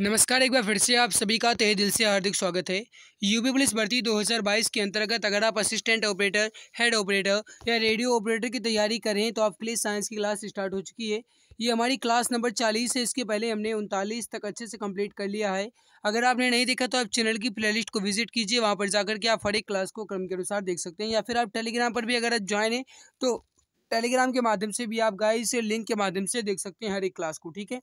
नमस्कार एक बार फिर से आप सभी का तहे दिल से हार्दिक स्वागत है यूपी पुलिस भर्ती 2022 के अंतर्गत अगर आप असिस्टेंट ऑपरेटर हेड ऑपरेटर या रेडियो ऑपरेटर की तैयारी कर रहे हैं तो आपके लिए साइंस की क्लास स्टार्ट हो चुकी है ये हमारी क्लास नंबर 40 है इसके पहले हमने उनतालीस तक अच्छे से कम्प्लीट कर लिया है अगर आपने नहीं देखा तो आप चैनल की प्लेलिस्ट को विजिट कीजिए वहाँ पर जाकर के आप हर एक क्लास को क्रम के अनुसार देख सकते हैं या फिर आप टेलीग्राम पर भी अगर आप ज्वाइन हैं तो टेलीग्राम के माध्यम से भी आप गाइस लिंक के माध्यम से देख सकते हैं हर एक क्लास को ठीक है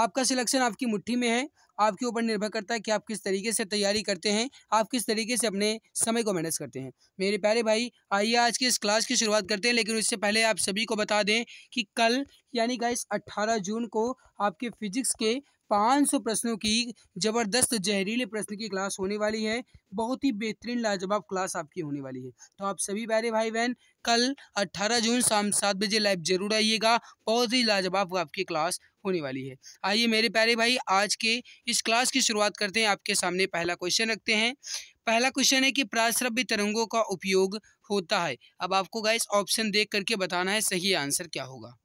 आपका सिलेक्शन आपकी मुट्ठी में है आपके ऊपर निर्भर करता है कि आप किस तरीके से तैयारी करते हैं आप किस तरीके से अपने समय को मैनेज करते हैं मेरे प्यारे भाई आइए आज की इस क्लास की शुरुआत करते हैं लेकिन उससे पहले आप सभी को बता दें कि कल यानी का इस जून को आपके फिजिक्स के 500 प्रश्नों की ज़बरदस्त जहरीले प्रश्न की क्लास होने वाली है बहुत ही बेहतरीन लाजवाब क्लास आपकी होने वाली है तो आप सभी प्यारे भाई बहन कल 18 जून शाम सात बजे लाइव जरूर आइएगा बहुत ही लाजवाब आपकी क्लास होने वाली है आइए मेरे प्यारे भाई आज के इस क्लास की शुरुआत करते हैं आपके सामने पहला क्वेश्चन रखते हैं पहला क्वेश्चन है कि प्राश्रव्य तरंगों का उपयोग होता है अब आपको गाइस ऑप्शन देख करके बताना है सही आंसर क्या होगा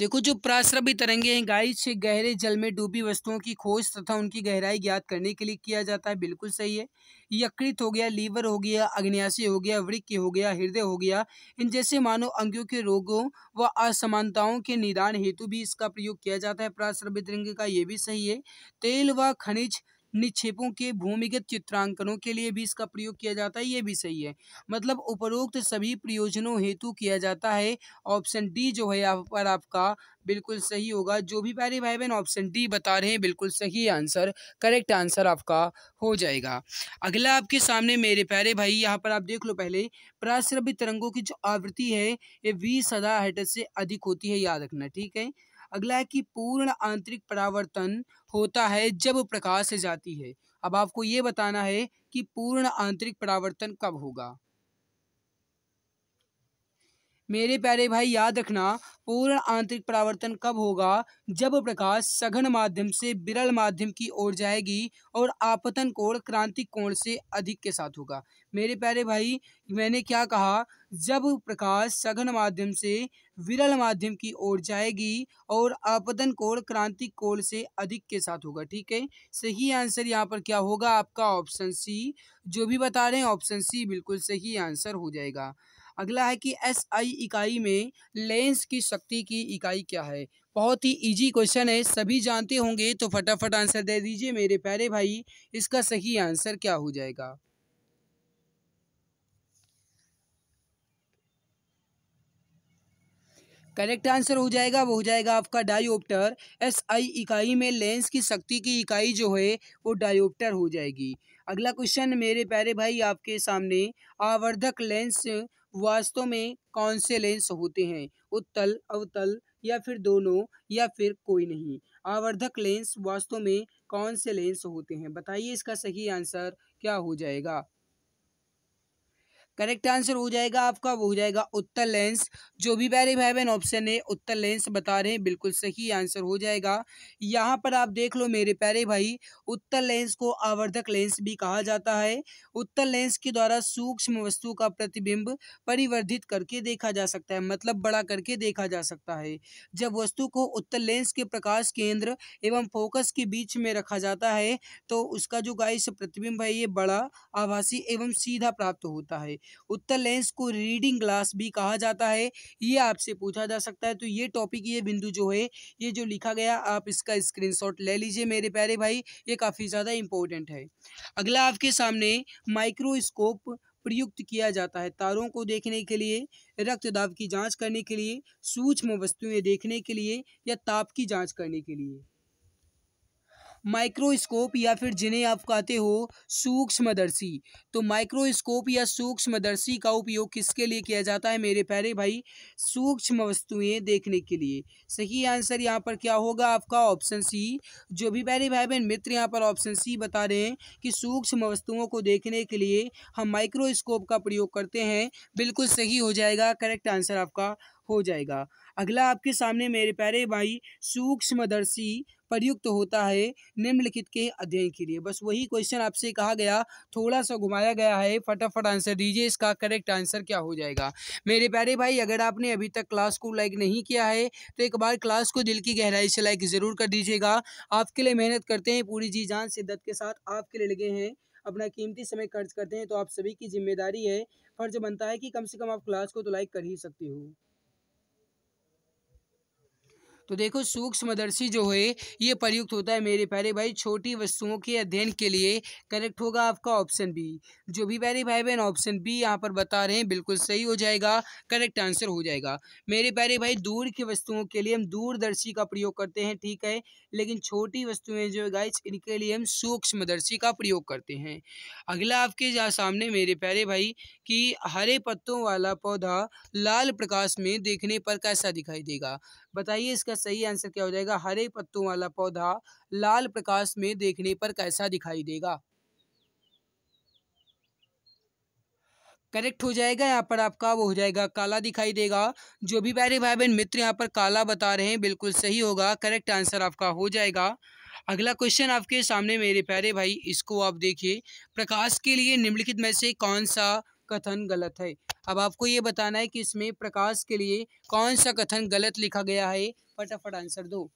देखो जो प्राश्रवी तरंगे हैं गाय से गहरे जल में डूबी वस्तुओं की खोज तथा उनकी गहराई ज्ञात करने के लिए किया जाता है बिल्कुल सही है यकृत हो गया लीवर हो गया अग्नियाशी हो गया वृक्ष हो गया हृदय हो गया इन जैसे मानव अंगों के रोगों व असमानताओं के निदान हेतु भी इसका प्रयोग किया जाता है प्राश्रवी तरंगे का ये भी सही है तेल व खनिज निक्षेपों के भूमिगत चित्रांकनों के लिए भी इसका प्रयोग किया जाता है ये भी सही है मतलब उपरोक्त सभी प्रयोजनों हेतु किया जाता है ऑप्शन डी जो है यहाँ पर आपका बिल्कुल सही होगा जो भी प्यारे भाई बहन ऑप्शन डी बता रहे हैं बिल्कुल सही आंसर करेक्ट आंसर आपका हो जाएगा अगला आपके सामने मेरे प्यारे भाई यहाँ पर आप देख लो पहले प्राश्रव्य तरंगों की जो आवृत्ति है ये बीस हजार हेटर से अधिक होती है याद रखना ठीक है अगला है कि पूर्ण आंतरिक परावर्तन होता है जब प्रकाश जाती है अब आपको ये बताना है कि पूर्ण आंतरिक परावर्तन कब होगा मेरे प्यारे भाई याद रखना पूर्ण आंतरिक परावर्तन कब होगा जब प्रकाश सघन माध्यम से विरल माध्यम की ओर जाएगी और आपतन कोण क्रांतिक कोण से अधिक के साथ होगा मेरे प्यारे भाई मैंने क्या कहा जब प्रकाश सघन माध्यम से विरल माध्यम की ओर जाएगी और आपतन कोण क्रांतिक कोण से अधिक के साथ होगा ठीक है सही आंसर यहाँ पर क्या होगा आपका ऑप्शन सी जो भी बता रहे हैं ऑप्शन सी बिल्कुल सही आंसर हो जाएगा अगला है कि एस आई इकाई में लेंस की शक्ति की इकाई क्या है बहुत ही इजी क्वेश्चन है सभी जानते होंगे तो फटाफट आंसर दे दीजिए मेरे प्यारे भाई इसका सही आंसर क्या हो जाएगा करेक्ट आंसर हो जाएगा वो हो जाएगा आपका डायोप्टर एस आई इकाई में लेंस की शक्ति की इकाई जो है वो डायोप्टर हो जाएगी अगला क्वेश्चन मेरे प्यारे भाई आपके सामने आवर्धक लेंस वास्तव में कौन से लेंस होते हैं उत्तल अवतल या फिर दोनों या फिर कोई नहीं आवर्धक लेंस वास्तव में कौन से लेंस होते हैं बताइए इसका सही आंसर क्या हो जाएगा करेक्ट आंसर हो जाएगा आपका वो हो जाएगा उत्तर लेंस जो भी भाई बहन ऑप्शन है उत्तर लेंस बता रहे हैं बिल्कुल सही आंसर हो जाएगा यहाँ पर आप देख लो मेरे प्यारे भाई उत्तर लेंस को आवर्धक लेंस भी कहा जाता है उत्तर लेंस के द्वारा सूक्ष्म वस्तु का प्रतिबिंब परिवर्धित करके देखा जा सकता है मतलब बड़ा करके देखा जा सकता है जब वस्तु को उत्तर लेंस के प्रकाश केंद्र एवं फोकस के बीच में रखा जाता है तो उसका जो गाइस प्रतिबिंब है ये बड़ा आभासी एवं सीधा प्राप्त होता है उत्तर लेंस को रीडिंग ग्लास भी कहा जाता है ये आपसे पूछा जा सकता है तो ये टॉपिक ये बिंदु जो है ये जो लिखा गया आप इसका स्क्रीनशॉट ले लीजिए मेरे प्यारे भाई ये काफ़ी ज़्यादा इंपॉर्टेंट है अगला आपके सामने माइक्रोस्कोप प्रयुक्त किया जाता है तारों को देखने के लिए रक्त दाब की जांच करने के लिए सूक्ष्म वस्तुएं देखने के लिए या ताप की जांच करने के लिए माइक्रोस्कोप या फिर जिन्हें आप कहते हो सूक्ष्मदर्शी तो माइक्रोस्कोप या सूक्ष्मदर्शी का उपयोग किसके लिए किया जाता है मेरे प्यारे भाई सूक्ष्म वस्तुएं देखने के लिए सही आंसर यहाँ पर क्या होगा आपका ऑप्शन सी जो भी प्यारे भाई बहन मित्र यहाँ पर ऑप्शन सी बता रहे हैं कि सूक्ष्म वस्तुओं को देखने के लिए हम माइक्रोस्कोप का प्रयोग करते हैं बिल्कुल सही हो जाएगा करेक्ट आंसर आपका हो जाएगा अगला आपके सामने मेरे प्यारे भाई सूक्ष्मदर्शी प्रयुक्त तो होता है निम्नलिखित के अध्ययन के लिए बस वही क्वेश्चन आपसे कहा गया थोड़ा सा घुमाया गया है फटाफट आंसर दीजिए इसका करेक्ट आंसर क्या हो जाएगा मेरे प्यारे भाई अगर आपने अभी तक क्लास को लाइक नहीं किया है तो एक बार क्लास को दिल की गहराई से लाइक ज़रूर कर दीजिएगा आपके लिए मेहनत करते हैं पूरी जी जान शिद्दत के साथ आपके लिए लगे हैं अपना कीमती समय खर्च करते हैं तो आप सभी की जिम्मेदारी है फर्ज बनता है कि कम से कम आप क्लास को तो लाइक कर ही सकते हो तो देखो सूक्ष्मदर्शी जो है ये प्रयुक्त होता है मेरे प्यारे भाई छोटी वस्तुओं के अध्ययन के लिए करेक्ट होगा आपका ऑप्शन बी जो भी प्यारे भाई बहन ऑप्शन बी यहाँ पर बता रहे हैं बिल्कुल सही हो जाएगा करेक्ट आंसर हो जाएगा मेरे प्यारे भाई दूर की वस्तुओं के लिए हम दूरदर्शी का प्रयोग करते हैं ठीक है लेकिन छोटी वस्तुएं जो है गाइस इनके लिए हम सूक्ष्मदर्शी का प्रयोग करते हैं अगला आपके जा सामने मेरे प्यारे भाई कि हरे पत्तों वाला पौधा लाल प्रकाश में देखने पर कैसा दिखाई देगा बताइए इसका सही आंसर क्या हो जाएगा हरे पत्तों वाला पौधा लाल प्रकाश में देखने पर कैसा दिखाई देगा करेक्ट हो जाएगा यहाँ पर आपका वो हो जाएगा काला दिखाई देगा जो भी प्यारे भाई बहन मित्र यहाँ पर काला बता रहे हैं बिल्कुल सही होगा करेक्ट आंसर आपका हो जाएगा अगला क्वेश्चन आपके सामने मेरे प्यारे भाई इसको आप देखिए प्रकाश के लिए निम्नलिखित में से कौन सा कथन गलत है अब आपको ये बताना है कि इसमें प्रकाश के लिए कौन सा कथन गलत लिखा गया है फटाफट आंसर दो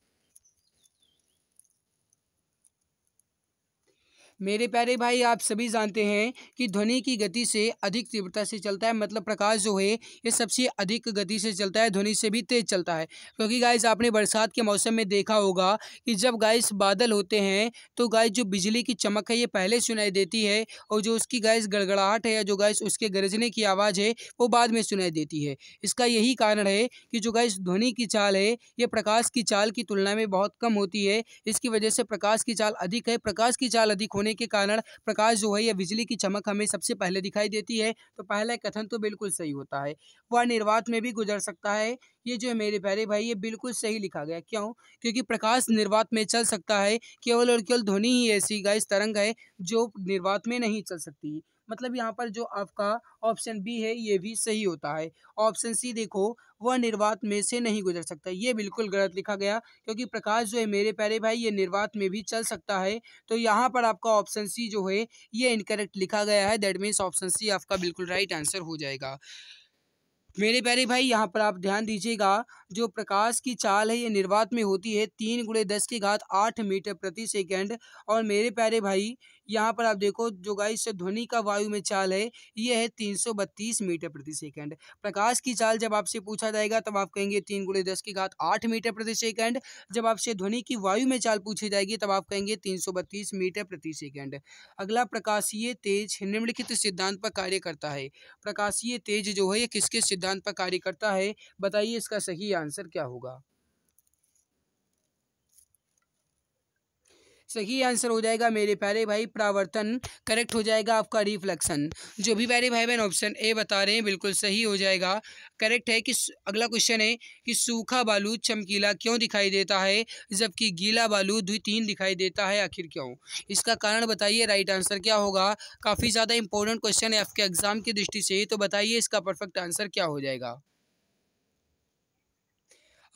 मेरे प्यारे भाई आप सभी जानते हैं कि ध्वनि की गति से अधिक तीव्रता से चलता है मतलब प्रकाश जो है ये सबसे अधिक गति से चलता है ध्वनि से भी तेज चलता है क्योंकि गाइस आपने बरसात के मौसम में देखा होगा कि जब गाइस बादल होते हैं तो गाइस जो बिजली की चमक है ये पहले सुनाई देती है और जो उसकी गाइस गड़गड़ाहट है या जो गाइस उसके गरजने की आवाज़ है वो बाद में सुनाई देती है इसका यही कारण है कि जो गाइस ध्वनि की चाल है ये प्रकाश की चाल की तुलना में बहुत कम होती है इसकी वजह से प्रकाश की चाल अधिक है प्रकाश की चाल अधिक होने के कारण प्रकाश जो है या बिजली की चमक हमें सबसे पहले दिखाई देती है तो पहला कथन तो बिल्कुल सही होता है वह निर्वात में भी गुजर सकता है ये जो है मेरे प्यारे भाई ये बिल्कुल सही लिखा गया क्यों क्योंकि प्रकाश निर्वात में चल सकता है केवल और केवल ध्वनि ही ऐसी गाइस तरंग है जो निर्वात में नहीं चल सकती मतलब यहाँ पर जो आपका ऑप्शन बी है ये भी सही होता है ऑप्शन सी देखो वह निर्वात में से नहीं गुजर सकता ये बिल्कुल गलत लिखा गया क्योंकि प्रकाश जो है मेरे प्यारे भाई ये निर्वात में भी चल सकता है तो यहाँ पर आपका ऑप्शन सी जो है ये इनकरेक्ट लिखा गया है दैट मीन्स ऑप्शन सी आपका बिल्कुल राइट आंसर हो जाएगा मेरे प्यारे भाई यहाँ पर आप ध्यान दीजिएगा जो प्रकाश की चाल है ये निर्वात में होती है तीन गुड़े दस की घात आठ मीटर प्रति सेकेंड और मेरे प्यारे भाई यहाँ पर आप देखो जो गाइस ध्वनि का वायु में चाल है ये है तीन मीटर प्रति सेकंड प्रकाश की चाल जब आपसे पूछा जाएगा तब आप कहेंगे तीन गुड़े दस की घात आठ मीटर प्रति सेकंड जब आपसे ध्वनि की वायु में चाल पूछी जाएगी तब आप कहेंगे तीन मीटर प्रति सेकेंड अगला प्रकाशीय तेज निम्नलिखित सिद्धांत पर कार्य करता है प्रकाशीय तेज जो है ये किसके सिद्धांत पर कार्य करता है बताइए इसका सही आंसर क्या होगा सही आंसर हो जाएगा मेरे प्यारे भाई प्रावर्तन करेक्ट हो जाएगा आपका रिफ्लेक्शन जो भी प्यारे भाई बहन ऑप्शन ए बता रहे हैं बिल्कुल सही हो जाएगा करेक्ट है कि अगला क्वेश्चन है कि सूखा बालू चमकीला क्यों दिखाई देता है जबकि गीला बालू तीन दिखाई देता है आखिर क्यों इसका कारण बताइए राइट आंसर क्या होगा काफ़ी ज़्यादा इंपॉर्टेंट क्वेश्चन है आपके एग्जाम की दृष्टि से तो बताइए इसका परफेक्ट आंसर क्या हो जाएगा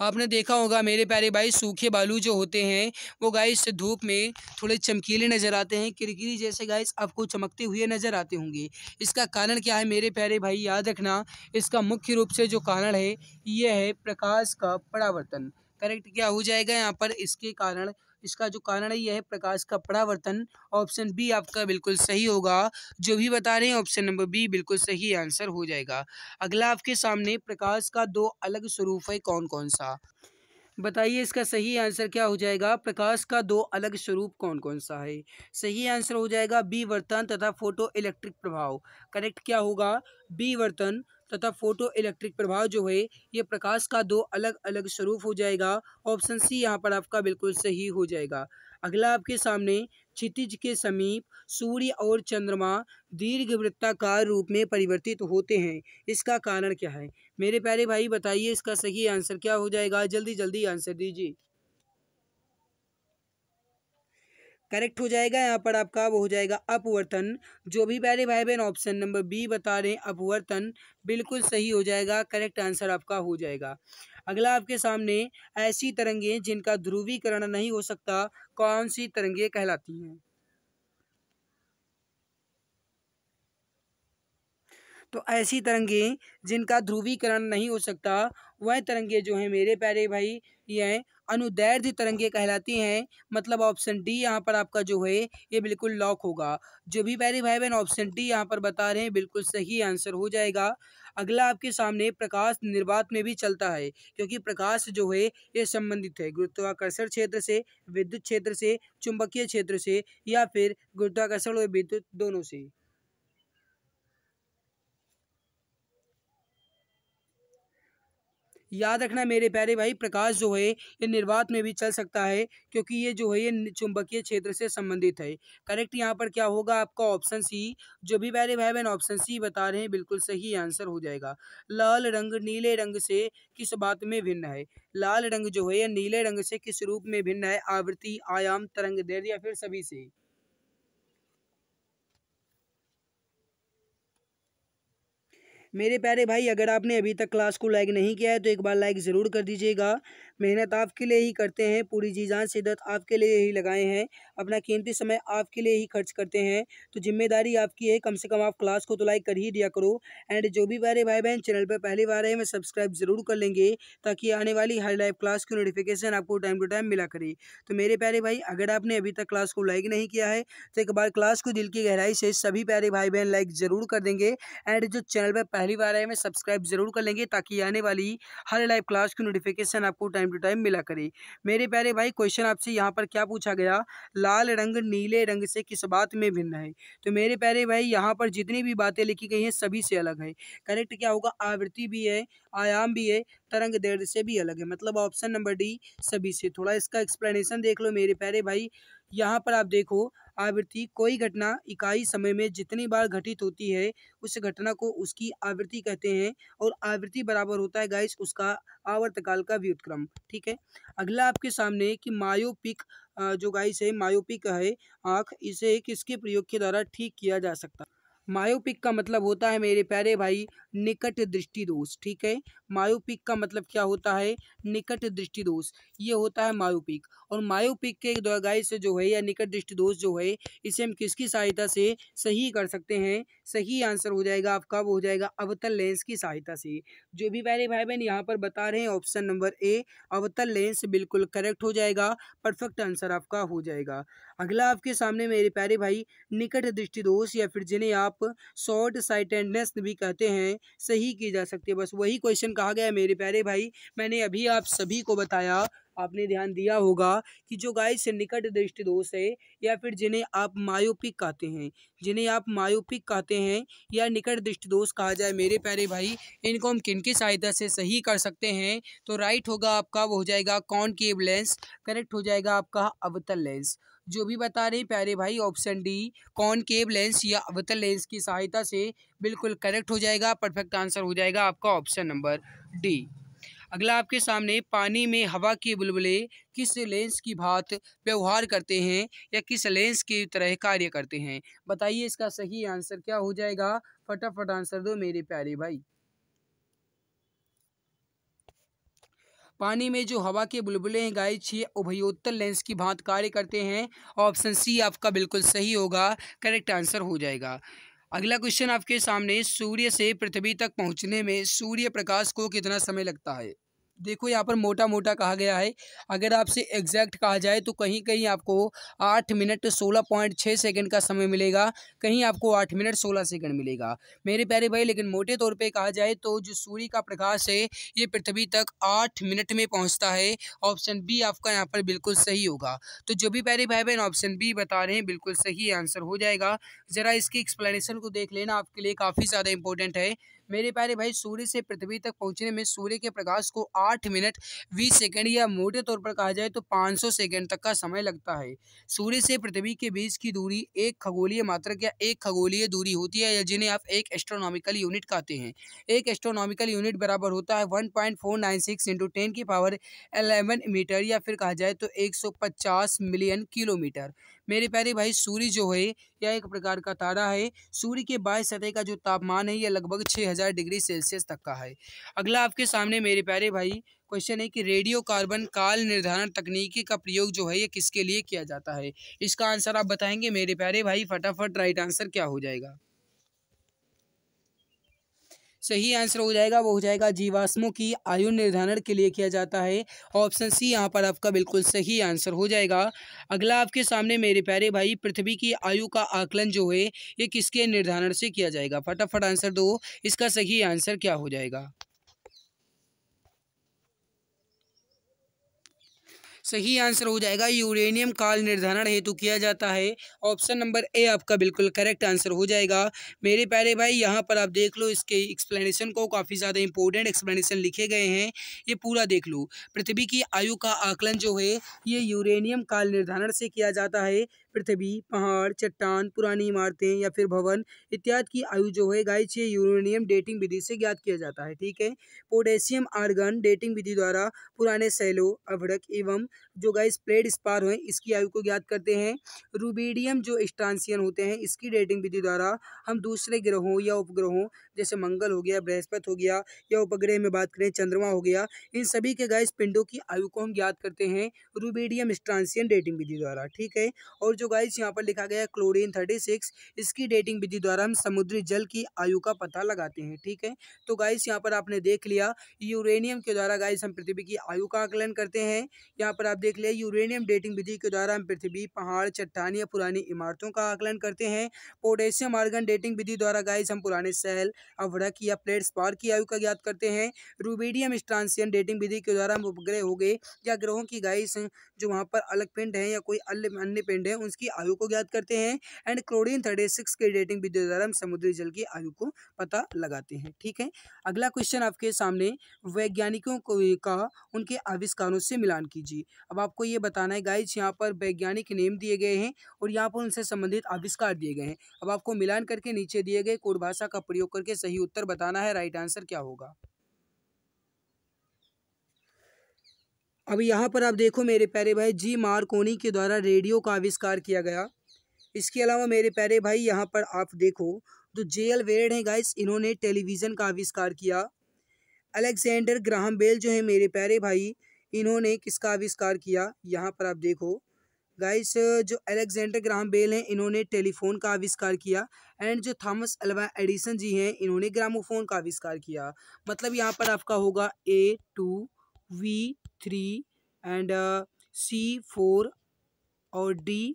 आपने देखा होगा मेरे प्यारे भाई सूखे बालू जो होते हैं वो गाइस धूप में थोड़े चमकीले नज़र आते हैं किरकिरी जैसे गाइस आपको चमकते हुए नज़र आते होंगे इसका कारण क्या है मेरे प्यारे भाई याद रखना इसका मुख्य रूप से जो कारण है ये है प्रकाश का परावर्तन करेक्ट क्या हो जाएगा यहाँ पर इसके कारण इसका जो कारण है यह है प्रकाश का परावर्तन ऑप्शन बी आपका बिल्कुल सही होगा जो भी बता रहे हैं ऑप्शन नंबर बी बिल्कुल सही आंसर हो जाएगा अगला आपके सामने प्रकाश का दो अलग स्वरूप है कौन कौन सा बताइए इसका सही आंसर क्या हो जाएगा प्रकाश का दो अलग स्वरूप कौन कौन सा है सही आंसर हो जाएगा बी वर्तन तथा फोटो इलेक्ट्रिक प्रभाव करेक्ट क्या होगा बी वर्तन तथा फोटो इलेक्ट्रिक प्रभाव जो है ये प्रकाश का दो अलग अलग स्वरूप हो जाएगा ऑप्शन सी यहाँ पर आपका बिल्कुल सही हो जाएगा अगला आपके सामने क्षितिज के समीप सूर्य और चंद्रमा दीर्घ वृत्ताकार रूप में परिवर्तित होते हैं इसका कारण क्या है मेरे प्यारे भाई बताइए इसका सही आंसर क्या हो जाएगा जल्दी जल्दी आंसर दीजिए करेक्ट हो जाएगा यहाँ पर आपका वो हो जाएगा अपवर्तन जो भी पहले भाई बहन ऑप्शन नंबर बी बता रहे हैं अपवर्तन बिल्कुल सही हो जाएगा करेक्ट आंसर आपका हो जाएगा अगला आपके सामने ऐसी तरंगे जिनका ध्रुवीकरण नहीं हो सकता कौन सी तरंगे कहलाती हैं तो ऐसी तरंगे जिनका ध्रुवीकरण नहीं हो सकता वह तरंगे जो हैं मेरे प्यारे भाई ये हैं अनुदैर्ध्य तरंगे कहलाती हैं मतलब ऑप्शन डी यहाँ पर आपका जो है ये बिल्कुल लॉक होगा जो भी पहले भाई बहन ऑप्शन डी यहाँ पर बता रहे हैं बिल्कुल सही आंसर हो जाएगा अगला आपके सामने प्रकाश निर्वात में भी चलता है क्योंकि प्रकाश जो है ये संबंधित है गुरुत्वाकर्षण क्षेत्र से विद्युत क्षेत्र से चुंबकीय क्षेत्र से या फिर गुरुत्वाकर्षण और विद्युत दोनों से याद रखना मेरे प्यारे भाई प्रकाश जो है ये निर्वात में भी चल सकता है क्योंकि ये जो है ये चुंबकीय क्षेत्र से संबंधित है करेक्ट यहाँ पर क्या होगा आपका ऑप्शन सी जो भी प्यारे भाई बहन ऑप्शन सी बता रहे हैं बिल्कुल सही आंसर हो जाएगा लाल रंग नीले रंग से किस बात में भिन्न है लाल रंग जो है ये नीले रंग से किस रूप में भिन्न है आवृत्ति आयाम तरंग दैर्घ्य या फिर सभी से मेरे प्यारे भाई अगर आपने अभी तक क्लास को लाइक नहीं किया है तो एक बार लाइक ज़रूर कर दीजिएगा मेहनत आपके लिए ही करते हैं पूरी जी जान शिदत आपके लिए ही लगाए हैं अपना कीमती समय आपके लिए ही खर्च करते हैं तो जिम्मेदारी आपकी है कम से कम आप क्लास को तो लाइक कर ही दिया करो एंड जो भी प्यारे भाई बहन चैनल पर पहली बार है मैं सब्सक्राइब ज़रूर कर लेंगे ताकि आने वाली हर लाइव क्लास की नोटिफिकेशन आपको टाइम टू टाइम मिला करे तो मेरे प्यारे भाई अगर आपने अभी तक क्लास को लाइक नहीं किया है तो एक बार क्लास को दिल की गहराई से सभी प्यारे भाई बहन लाइक ज़रूर कर देंगे एंड जो चैनल पर पहली बार है मैं सब्सक्राइब ज़रूर कर लेंगे ताकि आने वाली हर लाइव क्लास की नोटिफिकेशन आपको टाइम टाइम टू टाइम मिला करें मेरे प्यारे भाई क्वेश्चन आपसे यहाँ पर क्या पूछा गया लाल रंग नीले रंग से किस बात में भिन्न है तो मेरे प्यारे भाई यहाँ पर जितनी भी बातें लिखी गई हैं सभी से अलग है करेक्ट क्या होगा आवृत्ति भी है आयाम भी है तरंग दर्द से भी अलग है मतलब ऑप्शन नंबर डी सभी से थोड़ा इसका एक्सप्लेनेशन देख लो मेरे प्यारे भाई यहाँ पर आप देखो आवृत्ति कोई घटना इकाई समय में जितनी बार घटित होती है उस घटना को उसकी आवृत्ति कहते हैं और आवृत्ति बराबर होता है गाइस उसका आवर्तकाल का व्युतक्रम ठीक है अगला आपके सामने कि मायोपिक जो गाइस है मायोपिक है आँख इसे किसके प्रयोग के द्वारा ठीक किया जा सकता मायोपिक का मतलब होता है मेरे प्यारे भाई निकट दृष्टि दोष ठीक है मायोपिक का मतलब क्या होता है निकट दृष्टि दोष ये होता है मायोपिक और मायोपिक के दवाई से जो है या निकट दृष्टि दोष जो है इसे हम किसकी सहायता से सही कर सकते हैं सही आंसर हो जाएगा आपका वो हो जाएगा अवतल लेंस की सहायता से जो भी पहले भाई बहन यहाँ पर बता रहे हैं ऑप्शन नंबर ए अवतल लेंस बिल्कुल करेक्ट हो जाएगा परफेक्ट आंसर आपका हो जाएगा अगला आपके सामने मेरे प्यारे भाई निकट दृष्टि दोष या फिर जिन्हें आप शॉर्ट साइटेडनेस भी कहते हैं सही की जा सकती है बस वही क्वेश्चन कहा गया है मेरे प्यारे भाई मैंने अभी आप सभी को बताया आपने ध्यान दिया होगा कि जो गाय से निकट दृष्टि दोष है या फिर जिन्हें आप मायोपिक कहते हैं जिन्हें आप मायोपिक कहते हैं या निकट दृष्टि दोष कहा जाए मेरे प्यारे भाई इनको हम किन की सहायता से सही कर सकते हैं तो राइट होगा आपका वो हो जाएगा केब लेंस करेक्ट हो जाएगा आपका अवतल लेंस जो भी बता रहे प्यारे भाई ऑप्शन डी कॉनकेव लेंस या अवतल लेंस की सहायता से बिल्कुल करेक्ट हो जाएगा परफेक्ट आंसर हो जाएगा आपका ऑप्शन नंबर डी अगला आपके सामने पानी में हवा के बुलबुले किस लेंस की भात व्यवहार करते हैं या किस लेंस की तरह कार्य करते हैं बताइए इसका सही आंसर क्या हो जाएगा फटाफट आंसर दो मेरे प्यारे भाई पानी में जो हवा के बुलबुले हैं गाइज ये उभयोत्तर लेंस की भांत कार्य करते हैं ऑप्शन सी आपका बिल्कुल सही होगा करेक्ट आंसर हो जाएगा अगला क्वेश्चन आपके सामने सूर्य से पृथ्वी तक पहुंचने में सूर्य प्रकाश को कितना समय लगता है देखो यहाँ पर मोटा मोटा कहा गया है अगर आपसे एग्जैक्ट कहा जाए तो कहीं कहीं आपको आठ मिनट सोलह पॉइंट छः सेकेंड का समय मिलेगा कहीं आपको आठ मिनट सोलह सेकेंड मिलेगा मेरे प्यारे भाई लेकिन मोटे तौर पर कहा जाए तो जो सूर्य का प्रकाश है ये पृथ्वी तक आठ मिनट में पहुँचता है ऑप्शन बी आपका यहाँ पर बिल्कुल सही होगा तो जो भी प्यारे भाई बहन ऑप्शन बी बता रहे हैं बिल्कुल सही आंसर हो जाएगा ज़रा इसकी एक्सप्लेनेशन को देख लेना आपके लिए काफ़ी ज़्यादा इंपॉर्टेंट है मेरे प्यारे भाई सूर्य से पृथ्वी तक पहुँचने में सूर्य के प्रकाश को आठ मिनट बीस सेकेंड या मोटे तौर पर कहा जाए तो पाँच सौ सेकेंड तक का समय लगता है सूर्य से पृथ्वी के बीच की दूरी एक खगोलीय मात्रक या एक खगोलीय दूरी होती है या जिन्हें आप एक एस्ट्रोनॉमिकल यूनिट कहते हैं एक एस्ट्रोनॉमिकल यूनिट बराबर होता है one point four nine six into ten की पावर एलेवन मीटर या फिर कहा जाए तो एक सौ पचास मिलियन किलोमीटर मेरे प्यारे भाई सूर्य जो है यह एक प्रकार का तारा है सूर्य के बाय सतह का जो तापमान है यह लगभग 6000 डिग्री सेल्सियस तक का है अगला आपके सामने मेरे प्यारे भाई क्वेश्चन है कि रेडियो कार्बन काल निर्धारण तकनीकी का प्रयोग जो है ये किसके लिए किया जाता है इसका आंसर आप बताएंगे मेरे प्यारे भाई फटाफट राइट आंसर क्या हो जाएगा सही आंसर हो जाएगा वो हो जाएगा जीवाश्मों की आयु निर्धारण के लिए किया जाता है ऑप्शन सी यहाँ पर आपका बिल्कुल सही आंसर हो जाएगा अगला आपके सामने मेरे प्यारे भाई पृथ्वी की आयु का आकलन जो है ये किसके निर्धारण से किया जाएगा फटाफट आंसर दो इसका सही आंसर क्या हो जाएगा सही आंसर हो जाएगा यूरेनियम काल निर्धारण हेतु किया जाता है ऑप्शन नंबर ए आपका बिल्कुल करेक्ट आंसर हो जाएगा मेरे प्यारे भाई यहाँ पर आप देख लो इसके एक्सप्लेनेशन को काफ़ी ज़्यादा इंपॉर्टेंट एक्सप्लेनेशन लिखे गए हैं ये पूरा देख लो पृथ्वी की आयु का आकलन जो है ये यूरेनियम काल निर्धारण से किया जाता है पृथ्वी पहाड़ चट्टान पुरानी इमारतें या फिर भवन इत्यादि की आयु जो है गाय ये यूरेनियम डेटिंग विधि से ज्ञात किया जाता है ठीक है पोटेशियम आर्गन डेटिंग विधि द्वारा पुराने सैलो अभड़क एवं जो गाय प्लेड स्पार हुए इसकी आयु को ज्ञात करते हैं रूबीडियम जो स्ट्रांसियन होते हैं इसकी डेटिंग विधि द्वारा हम दूसरे ग्रहों या उपग्रहों जैसे मंगल हो गया बृहस्पति हो गया या उपग्रह में बात करें चंद्रमा हो गया इन सभी के गाइस पिंडों की आयु को हम ज्ञात करते हैं रूबीडियम स्ट्रांसियन डेटिंग विधि द्वारा ठीक है और जो गाइस यहाँ पर लिखा गया है क्लोरीन थर्टी सिक्स इसकी डेटिंग विधि द्वारा हम समुद्री जल की आयु का पता लगाते हैं ठीक है तो गाइस यहाँ पर आपने देख लिया यूरेनियम के द्वारा गाइस हम पृथ्वी की आयु का आकलन करते हैं यहाँ पर आप देख लिया यूरेनियम डेटिंग विधि के द्वारा हम पृथ्वी पहाड़ चट्टान या पुरानी इमारतों का आकलन करते हैं पोटेशियम आर्गन डेटिंग विधि द्वारा गाइस हम पुराने सेल अवरक या प्लेट्स स्पार की आयु का ज्ञात करते हैं रूबीडियम स्ट्रांसियन डेटिंग विधि के द्वारा हम उपग्रह हो गए या ग्रहों की गाइस जो वहाँ पर अलग पिंड है या कोई अन्य पिंड है उन उन्नीस की आयु को ज्ञात करते हैं एंड क्लोरीन थर्टी सिक्स की डेटिंग विधि द्वारा हम समुद्री जल की आयु को पता लगाते हैं ठीक है अगला क्वेश्चन आपके सामने वैज्ञानिकों को का उनके आविष्कारों से मिलान कीजिए अब आपको ये बताना है गाइज यहाँ पर वैज्ञानिक नेम दिए गए हैं और यहाँ पर उनसे संबंधित आविष्कार दिए गए हैं अब आपको मिलान करके नीचे दिए गए कोड भाषा का प्रयोग करके सही उत्तर बताना है राइट आंसर क्या होगा अब यहाँ पर आप देखो मेरे प्यारे भाई जी मार्कोनी के द्वारा रेडियो का आविष्कार किया गया इसके अलावा मेरे प्यारे भाई यहाँ पर आप देखो तो जे एल वेड हैं गाइस इन्होंने टेलीविज़न का आविष्कार किया अलेक्जेंडर ग्राहम बेल जो है मेरे प्यारे भाई इन्होंने किसका आविष्कार किया यहाँ पर आप देखो गाइस जो अलेक्जेंडर ग्राहम बेल हैं इन्होंने टेलीफोन का आविष्कार किया एंड जो थॉमस अल्वा एडिसन जी हैं इन्होंने ग्रामोफोन का आविष्कार किया मतलब यहाँ पर आपका होगा A two B three and C four और डी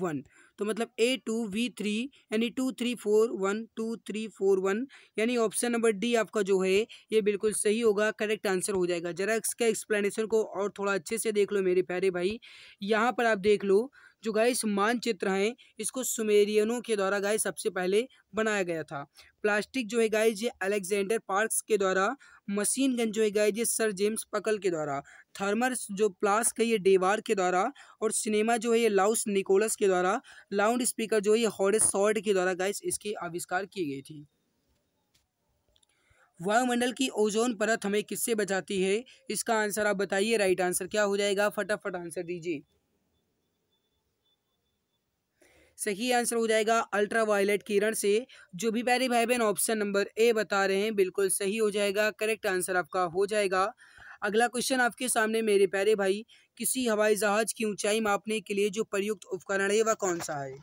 वन तो मतलब ए टू वी थ्री यानी two three four one two three four one यानी ऑप्शन नंबर डी आपका जो है ये बिल्कुल सही होगा करेक्ट आंसर हो जाएगा जरा इसका एक्सप्लेनेशन को और थोड़ा अच्छे से देख लो मेरे प्यारे भाई यहाँ पर आप देख लो जो गाइस मानचित्र हैं इसको सुमेरियनों के द्वारा गाय सबसे पहले बनाया गया था प्लास्टिक जो है गाइस ये अलेक्जेंडर पार्क्स के द्वारा मशीन गन जो है गाइस ये सर जेम्स पकल के द्वारा थर्मर जो प्लास्क है ये डेवार के द्वारा और सिनेमा जो है ये लाउस निकोलस के द्वारा लाउड स्पीकर जो है ये हॉरेस सॉर्ड के द्वारा गाइस इसकी आविष्कार की गई थी वायुमंडल की ओजोन परत हमें किससे बचाती है इसका आंसर आप बताइए राइट आंसर क्या हो जाएगा फटाफट आंसर दीजिए सही आंसर हो जाएगा अल्ट्रावायलेट किरण से जो भी प्यारे भाई बहन ऑप्शन नंबर ए बता रहे हैं बिल्कुल सही हो जाएगा करेक्ट आंसर आपका हो जाएगा अगला क्वेश्चन आपके सामने मेरे प्यारे भाई किसी हवाई जहाज की ऊंचाई मापने के लिए जो प्रयुक्त उपकरण है वह कौन सा है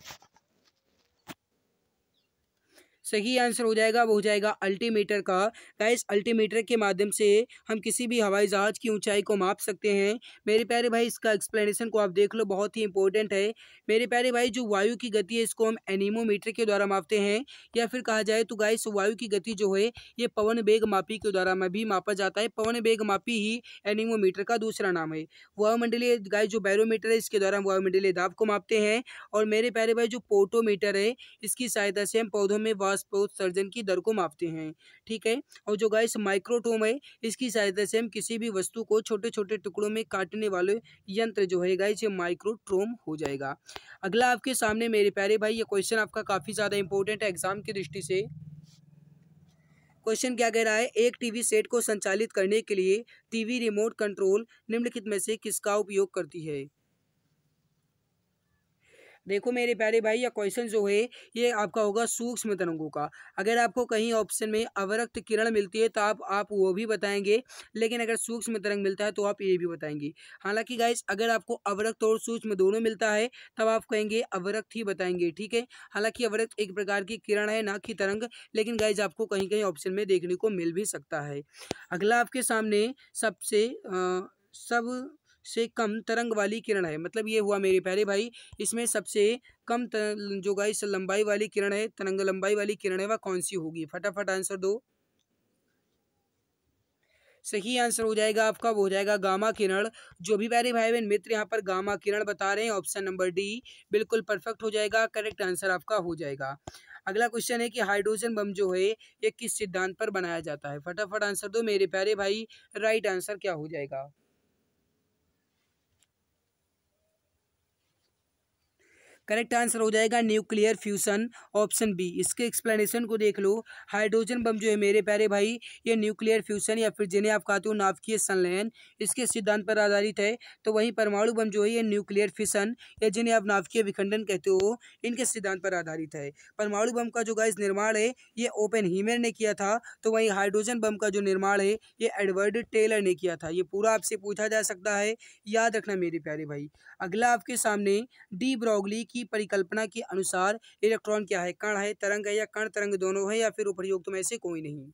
सही आंसर हो जाएगा वो हो जाएगा अल्टीमीटर का गाइस अल्टीमीटर के माध्यम से हम किसी भी हवाई जहाज़ की ऊंचाई को माप सकते हैं मेरे प्यारे भाई इसका एक्सप्लेनेशन को आप देख लो बहुत ही इंपॉर्टेंट है मेरे प्यारे भाई जो वायु की गति है इसको हम एनीमोमीटर के द्वारा मापते हैं या फिर कहा जाए तो गाइस वायु की गति जो है ये पवन बेग मापी के द्वारा भी मापा जाता है पवन बेग मापी ही एनीमोमीटर का दूसरा नाम है वायुमंडलीय गाय जो बैरोमीटर है इसके द्वारा हम वायुमंडलीय दाब को मापते हैं और मेरे प्यारे भाई जो पोटोमीटर है इसकी सहायता से हम पौधों में वास सर्जन की दर को मापते हैं ठीक है और जो गाइस माइक्रोटोम है इसकी सहायता से हम किसी भी वस्तु को छोटे छोटे टुकड़ों में काटने वाले यंत्र जो है गाइस ये माइक्रोट्रोम हो जाएगा अगला आपके सामने मेरे प्यारे भाई ये क्वेश्चन आपका काफ़ी ज़्यादा इंपॉर्टेंट है एग्जाम की दृष्टि से क्वेश्चन क्या कह रहा है एक टीवी सेट को संचालित करने के लिए टीवी रिमोट कंट्रोल निम्नलिखित में से किसका उपयोग करती है देखो मेरे प्यारे भाई या क्वेश्चन जो है ये आपका होगा सूक्ष्म तरंगों का अगर आपको कहीं ऑप्शन में अवरक्त किरण मिलती है तो आप आप वो भी बताएंगे लेकिन अगर सूक्ष्म तरंग मिलता है तो आप ये भी बताएंगे हालांकि गाइस अगर आपको अवरक्त और सूक्ष्म दोनों मिलता है तब आप कहेंगे अवरक्त ही बताएंगे ठीक है हालांकि अवरक्त एक प्रकार की किरण है ना कि तरंग लेकिन गाइज आपको कहीं कहीं ऑप्शन में देखने को मिल भी सकता है अगला आपके सामने सबसे सब से कम तरंग वाली किरण है मतलब ये हुआ मेरे प्यारे भाई इसमें सबसे कम जो गाइस लंबाई वाली किरण है तरंग लंबाई वाली किरण है वह कौन सी होगी फटाफट आंसर दो सही आंसर हो जाएगा आपका वो हो जाएगा गामा किरण जो भी प्यारे भाई बहन मित्र यहाँ पर गामा किरण बता रहे हैं ऑप्शन नंबर डी बिल्कुल परफेक्ट हो जाएगा करेक्ट आंसर आपका हो जाएगा अगला क्वेश्चन है कि हाइड्रोजन बम जो है ये किस सिद्धांत पर बनाया जाता है फटाफट आंसर दो मेरे प्यारे भाई राइट आंसर क्या हो जाएगा करेक्ट आंसर हो जाएगा न्यूक्लियर फ्यूज़न ऑप्शन बी इसके एक्सप्लेनेशन को देख लो हाइड्रोजन बम जो है मेरे प्यारे भाई ये न्यूक्लियर फ्यूज़न या फिर जिन्हें आप कहते हो नाभिकीय संलयन इसके सिद्धांत पर आधारित है तो वहीं परमाणु बम जो है ये न्यूक्लियर फिशन या जिन्हें आप नाभिकीय विखंडन कहते हो इनके सिद्धांत पर आधारित है परमाणु बम का जो गैस निर्माण है ये ओपन हीमर ने किया था तो वहीं हाइड्रोजन बम का जो निर्माण है ये एडवर्ड टेलर ने किया था ये पूरा आपसे पूछा जा सकता है याद रखना मेरे प्यारे भाई अगला आपके सामने डी ब्रोगली की परिकल्पना के अनुसार इलेक्ट्रॉन क्या है कण है तरंग है या कण तरंग दोनों है या फिर उपरयुक्त में से कोई नहीं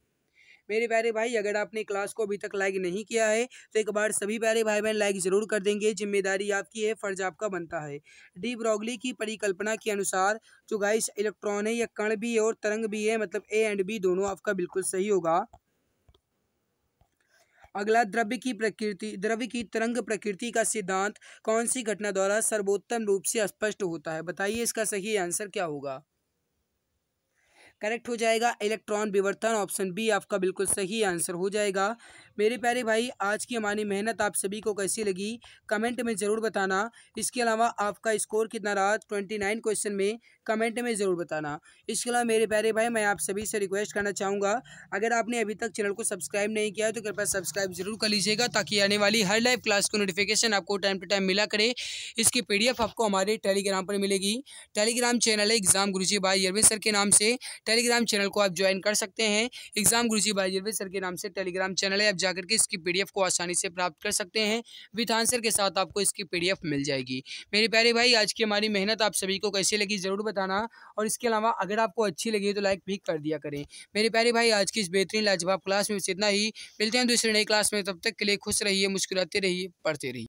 मेरे प्यारे भाई अगर आपने क्लास को अभी तक लाइक नहीं किया है तो एक बार सभी प्यारे भाई बहन लाइक जरूर कर देंगे जिम्मेदारी आपकी है फर्ज आपका बनता है डी ब्रॉगली की परिकल्पना के अनुसार जो गाइस इलेक्ट्रॉन है या कण भी है और तरंग भी है मतलब ए एंड बी दोनों आपका बिल्कुल सही होगा अगला द्रव्य की प्रकृति द्रव्य की तरंग प्रकृति का सिद्धांत कौन सी घटना द्वारा सर्वोत्तम रूप से स्पष्ट होता है बताइए इसका सही आंसर क्या होगा करेक्ट हो जाएगा इलेक्ट्रॉन विवर्तन ऑप्शन बी आपका बिल्कुल सही आंसर हो जाएगा मेरे प्यारे भाई आज की हमारी मेहनत आप सभी को कैसी लगी कमेंट में ज़रूर बताना इसके अलावा आपका स्कोर कितना रहा ट्वेंटी नाइन क्वेश्चन में कमेंट में ज़रूर बताना इसके अलावा मेरे प्यारे भाई मैं आप सभी से रिक्वेस्ट करना चाहूँगा अगर आपने अभी तक चैनल को सब्सक्राइब नहीं किया है तो कृपया सब्सक्राइब जरूर कर लीजिएगा ताकि आने वाली हर लाइव क्लास की नोटिफिकेशन आपको टाइम टू टाइम मिला करे इसकी पी आपको हमारे टेलीग्राम पर मिलेगी टेलीग्राम चैनल है एग्जाम गुरुजी भाई यरवे सर के नाम से टेलीग्राम चैनल को आप ज्वाइन कर सकते हैं एग्जाम गुरुजी भाई यरवे सर के नाम से टेलीग्राम चैनल है आप जाकर के इसकी पीडीएफ को आसानी से प्राप्त कर सकते हैं विथ आंसर के साथ आपको इसकी पीडीएफ मिल जाएगी मेरे प्यारे भाई आज की हमारी मेहनत आप सभी को कैसी लगी ज़रूर बताना और इसके अलावा अगर आपको अच्छी लगी तो लाइक भी कर दिया करें मेरे प्यारे भाई आज की इस बेहतरीन लाजवाब क्लास में इतना ही मिलते हैं दूसरे नई क्लास में तब तक के लिए खुश रहिए मुस्कुराते रहिए पढ़ते रहिए